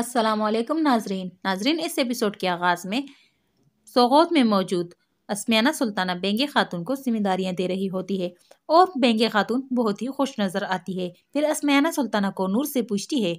असलकम नाजरीन नाजरीन इस एपिसोड के आगाज़ में सोगोत में मौजूद असमियाना सुल्ताना बेंगे खातून को जिम्मेदारियां दे रही होती है और बेंगे खातून बहुत ही खुश नज़र आती है फिर असमियाना सुल्ताना कोनूर से पूछती है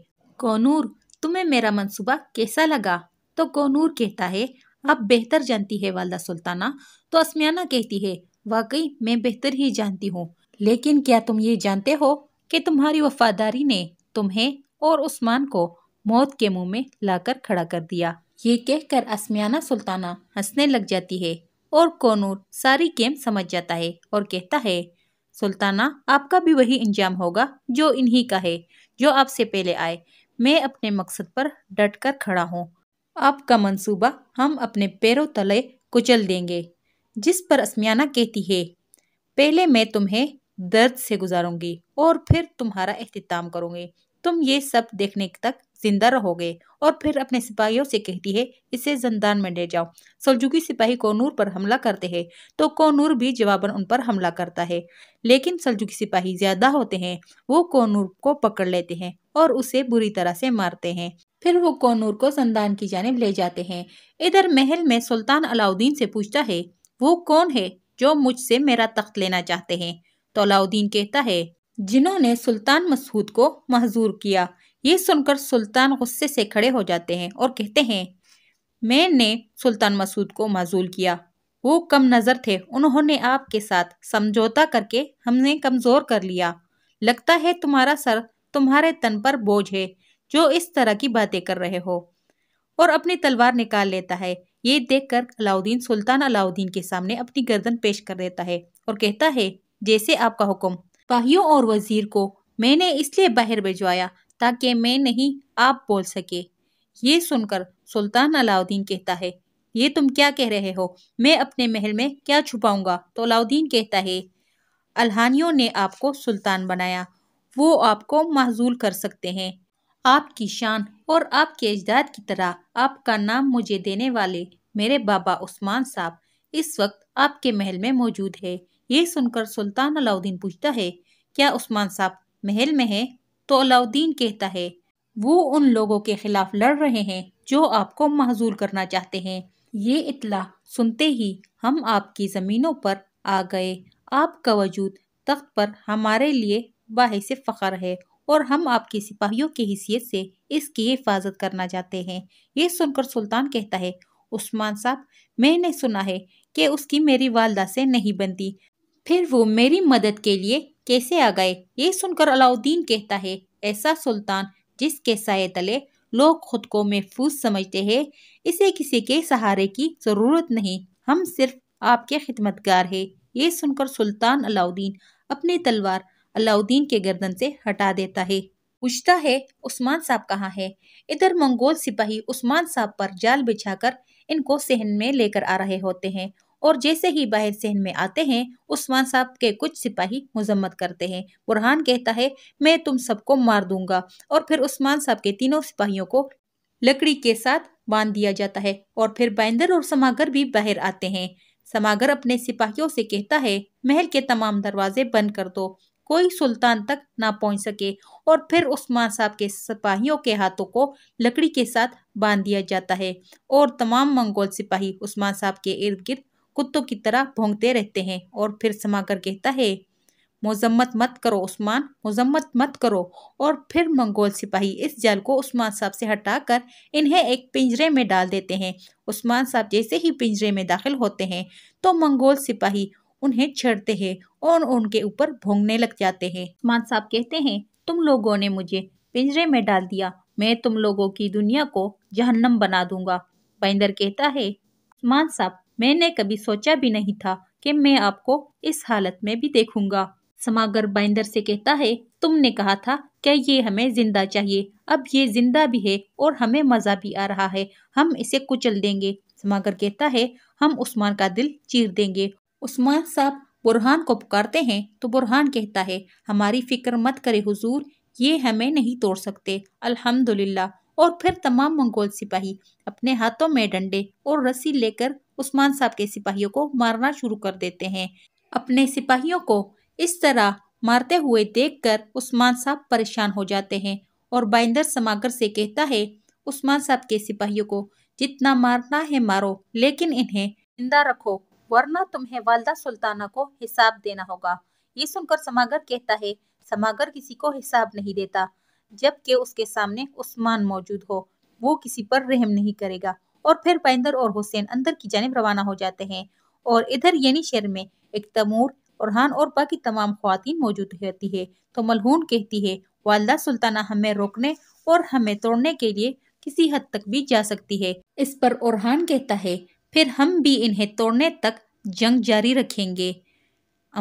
कोनूर तुम्हें मेरा मंसूबा कैसा लगा तो कोनूर कहता है आप बेहतर जानती है वालदा सुल्ताना तो असमियाना कहती है वाकई मैं बेहतर ही जानती हूँ लेकिन क्या तुम ये जानते हो कि तुम्हारी वफादारी ने तुम्हें और उस्मान को मौत के मुंह में लाकर खड़ा कर दिया ये कहकर असमियाना सुल्ताना हंसने लग जाती है और कोनूर सारी गेम समझ जाता है और कहता है सुल्ताना आपका भी वही इंजाम होगा जो इन्हीं का है जो आपसे पहले आए मैं अपने मकसद पर डट कर खड़ा हूँ आपका मंसूबा हम अपने पैरों तले कुचल देंगे जिस पर असमियाना कहती है पहले मैं तुम्हें दर्द से गुजारूंगी और फिर तुम्हारा अहतमाम करूंगी तुम ये सब देखने तक जिंदा रहोगे और फिर अपने सिपाहियों से कहती है इसे जंदान में ले जाओ सलजुकी सिपाही कोनूर पर हमला करते हैं तो कोनूर भी जवाबन उन पर हमला करता है लेकिन सलजुकी सिपाही ज्यादा होते हैं वो कोनूर को पकड़ लेते हैं और उसे बुरी तरह से मारते हैं फिर वो कोनूर को जंदान की जानब ले जाते हैं इधर महल में सुल्तान अलाउद्दीन से पूछता है वो कौन है जो मुझसे मेरा तख्त लेना चाहते हैं तो अलाउद्दीन कहता है जिन्होंने सुल्तान मसूद को महजूर किया ये सुनकर सुल्तान गुस्से से खड़े हो जाते हैं और कहते हैं मैंने सुल्तान मसूद को माजूल किया वो कम नज़र थे उन्होंने आपके साथ समझौता करके हमने कमज़ोर कर लिया लगता है तुम्हारा सर तुम्हारे तन पर बोझ है जो इस तरह की बातें कर रहे हो और अपनी तलवार निकाल लेता है ये देखकर अलाउद्दीन सुल्तान अलाउद्दीन के सामने अपनी गर्दन पेश कर देता है और कहता है जैसे आपका हुक्म पाहियों और वजीर को मैंने इसलिए बाहर भिजवाया ताकि मैं नहीं आप बोल सके ये सुनकर सुल्तान अलाउद्दीन कहता है ये तुम क्या कह रहे हो मैं अपने महल में क्या छुपाऊंगा तो अलाउद्दीन कहता है अल्हानियों ने आपको सुल्तान बनाया वो आपको महजूल कर सकते हैं आपकी शान और आपके अजदाद की तरह आपका नाम मुझे देने वाले मेरे बाबा उस्मान साहब इस वक्त आपके महल में मौजूद है ये सुनकर सुल्तान अलाउद्दीन पूछता है क्या उस्मान साहब महल में है तो अलाउद्दीन कहता है वो उन लोगों के खिलाफ लड़ रहे हैं जो आपको महजूर करना चाहते हैं ये इतला सुनते ही हम आपकी ज़मीनों पर आ गए आपका वजूद तख्त पर हमारे लिए बाहिस फ़खर है और हम आपके सिपाहियों की हैसियत से इसकी हिफाजत करना चाहते हैं ये सुनकर सुल्तान कहता है उस्मान साहब मैंने सुना है कि उसकी मेरी वालदा से नहीं बनती फिर वो मेरी मदद के लिए कैसे आ गए ये सुनकर अलाउद्दीन कहता है ऐसा सुल्तान जिसके साय तले लोग खुद को महफूज समझते हैं इसे किसी के सहारे की ज़रूरत नहीं हम सिर्फ आपके खिदमतगार है ये सुनकर सुल्तान अलाउद्दीन अपनी तलवार अलाउद्दीन के गर्दन से हटा देता है पूछता है उस्मान साहब कहाँ है इधर मंगोल सिपाही उस्मान साहब पर जाल बिछाकर इनको सहन में लेकर आ रहे होते हैं और जैसे ही बाहर सहन में आते हैं उस्मान साहब के कुछ सिपाही मजम्मत करते हैं बुरहान कहता है मैं तुम सबको मार दूंगा और फिर उस्मान साहब के तीनों सिपाहियों को लकड़ी के साथ बांध दिया जाता है और फिर बैंदर और समागर भी बाहर आते हैं समागर अपने सिपाहियों से कहता है महल के तमाम दरवाजे बंद कर दो कोई सुल्तान तक ना पहुंच सके और फिर उस्मान साहब के सिपाहियों के हाथों को लकड़ी के साथ बांध दिया जाता है और तमाम मंगोल सिपाही उस्मान साहब के इर्द गिर्द कुत्तों की तरह भोंगते रहते हैं और फिर समा कर कहता है मजम्मत मत करो उस्मान मजम्मत मत करो और फिर मंगोल सिपाही इस जाल को उस्मान साहब से हटाकर इन्हें एक पिंजरे में डाल देते हैं उस्मान साहब जैसे ही पिंजरे में दाखिल होते हैं तो मंगोल सिपाही उन्हें छेड़ते हैं और उनके ऊपर भोंगने लग जाते हैं उस्मान साहब कहते हैं तुम लोगों ने मुझे पिंजरे में डाल दिया मैं तुम लोगों की दुनिया को जहन्नम बना दूंगा बैंदर कहता है उस्मान साहब मैंने कभी सोचा भी नहीं था कि मैं आपको इस हालत में भी देखूंगा समागर बाइंदर से कहता है तुमने कहा था क्या ये हमें जिंदा चाहिए अब ये जिंदा भी है और हमें मज़ा भी आ रहा है हम इसे कुचल देंगे समागर कहता है हम उस्मान का दिल चीर देंगे उस्मान साहब बुरहान को पुकारते हैं तो बुरहान कहता है हमारी फिक्र मत करे हुजूर ये हमें नहीं तोड़ सकते अल्हम्दुलिल्लाह और फिर तमाम मंगोल सिपाही अपने हाथों में डंडे और रस्सी लेकर उस्मान साहब के सिपाहियों को मारना शुरू कर देते हैं अपने सिपाहियों को इस तरह मारते हुए देखकर उस्मान साहब परेशान हो जाते हैं और बाइंदर समागर से कहता है उस्मान साहब के सिपाहियों को जितना मारना है मारो लेकिन इन्हें जिंदा रखो वरना तुम्हें वालदा सुल्ताना को हिसाब देना होगा ये सुनकर समागर कहता है समागर किसी को हिसाब नहीं देता जबकि उसके सामने उस्मान मौजूद हो वो किसी पर रहम नहीं करेगा और फिर पैंदर और हुसैन अंदर की जानब रवाना हो जाते हैं और इधर यानी शहर में एक तमूर हान और बाकी तमाम खुवान मौजूद रहती है तो मलहून कहती है वालदा सुल्ताना हमें रोकने और हमें तोड़ने के लिए किसी हद तक भी जा सकती है इस पर औरहान कहता है फिर हम भी इन्हें तोड़ने तक जंग जारी रखेंगे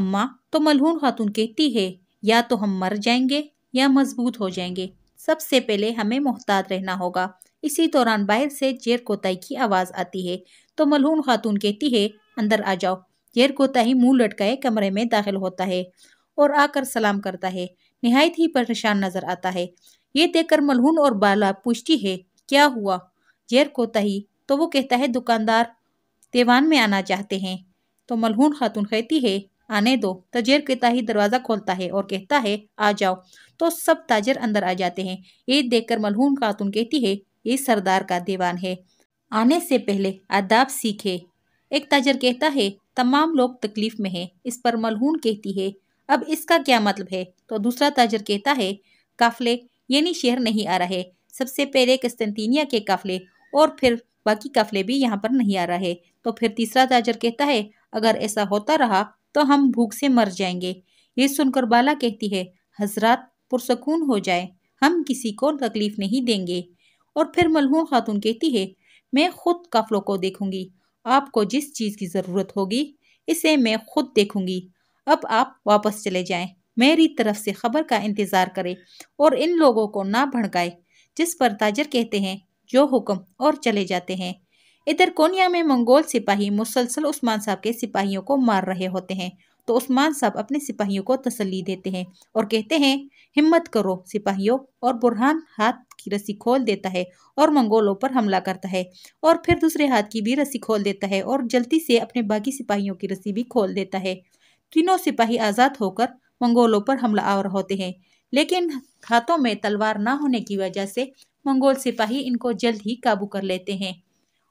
अम्मा तो मलहून खातून कहती है या तो हम मर जाएंगे या मजबूत हो जाएंगे सबसे पहले हमें मोहताज रहना होगा इसी दौरान बाहर से जेर कोताही की आवाज़ आती है तो मलहून खातून कहती है अंदर आ जाओ जेर कोताही मुंह लटकाए कमरे में दाखिल होता है और आकर सलाम करता है नहायत ही परेशान नजर आता है ये देखकर मलहून और बाला पूछती है क्या हुआ जेर कोताही तो वो कहता है दुकानदार देवान में आना चाहते हैं तो मलहून खातून कहती है आने दो तजेर तो कहता ही दरवाज़ा खोलता है और कहता है आ जाओ तो सब ताजर अंदर आ जाते हैं ये देखकर मलहून खातून कहती है ये सरदार का दीवान है आने से पहले आदाब सीखे एक ताजर कहता है तमाम लोग तकलीफ में हैं इस पर मलहून कहती है अब इसका क्या मतलब है तो दूसरा ताजर कहता है काफले यानी शहर नहीं आ रहे सबसे पहले कस्तंतीनिया के काफले और फिर बाकी काफले भी यहाँ पर नहीं आ रहे तो फिर तीसरा ताजर कहता है अगर ऐसा होता रहा तो हम भूख से मर जाएंगे ये सुनकर बाला कहती है हजरात पुरसकून हो जाए हम किसी को तकलीफ नहीं देंगे और फिर मलहून खातून कहती है मैं खुद काफलों को देखूंगी आपको जिस चीज़ की ज़रूरत होगी इसे मैं खुद देखूंगी अब आप वापस चले जाएं मेरी तरफ से खबर का इंतज़ार करें और इन लोगों को ना भड़काए जिस पर ताजर कहते हैं जो हुक्म और चले जाते हैं इधर कोनिया में मंगोल सिपाही मुसलसल उस्मान साहब के सिपाहियों को मार रहे होते हैं तो उस्मान साहब अपने सिपाहियों को तसली देते हैं और कहते हैं हिम्मत करो सिपाहियों और बुरहान हाथ की रस्सी खोल देता है और मंगोलों पर हमला करता है और फिर दूसरे हाथ की भी रस्सी खोल देता है और जल्दी से अपने बाकी सिपाहियों की रस्सी भी खोल देता है तीनों सिपाही आज़ाद होकर मंगोलों पर हमला आवर होते हैं लेकिन हाथों में तलवार ना होने की वजह से मंगोल सिपाही इनको जल्द ही काबू कर लेते हैं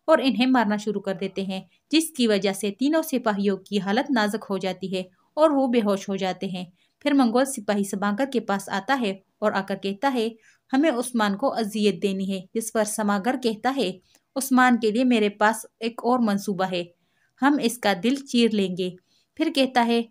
और इन्हें मारना शुरू कर देते हैं जिसकी वजह से तीनों सिपाहियों की हालत नाजुक हो जाती है और वो बेहोश हो जाते हैं फिर मंगोल सिपाही समागर के पास आता है और आकर कहता है हमें उस्मान को अजियत देनी है जिस पर समागर कहता है उस्मान के लिए मेरे पास एक और मंसूबा है हम इसका दिल चीर लेंगे फिर कहता है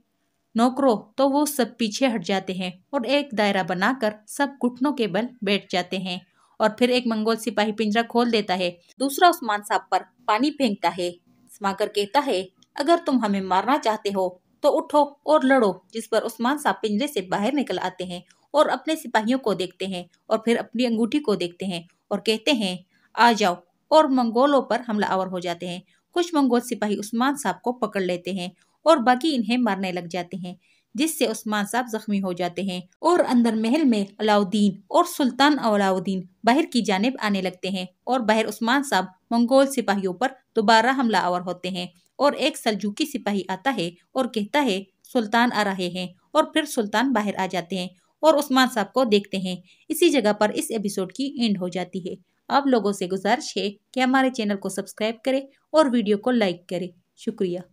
नौकरों तो वो सब पीछे हट जाते हैं और एक दायरा बनाकर सब घुटनों के बल बैठ जाते हैं और फिर एक मंगोल सिपाही पिंजरा खोल देता है दूसरा उस्मान साहब पर पानी फेंकता है स्मागर कहता है अगर तुम हमें मारना चाहते हो तो उठो और लड़ो जिस पर उस्मान साहब पिंजरे से बाहर निकल आते हैं और अपने सिपाहियों को देखते हैं और फिर अपनी अंगूठी को देखते हैं और कहते हैं आ जाओ और मंगोलों पर हमला आवर हो जाते हैं कुछ मंगोल सिपाही उस्मान साहब को पकड़ लेते हैं और बाकी इन्हें मारने लग जाते हैं जिससे उस्मान साहब जख्मी हो जाते हैं और अंदर महल में अलाउद्दीन और सुल्तान अलाउद्दीन बाहर की जानब आने लगते हैं और बाहर उस्मान साहब मंगोल सिपाहियों पर दोबारा हमला आवर होते हैं और एक सलजुकी सिपाही आता है और कहता है सुल्तान आ रहे हैं और फिर सुल्तान बाहर आ जाते हैं और उस्मान साहब को देखते हैं इसी जगह पर इस एपिसोड की एंड हो जाती है आप लोगों से गुजारिश है कि हमारे चैनल को सब्सक्राइब करें और वीडियो को लाइक करें शुक्रिया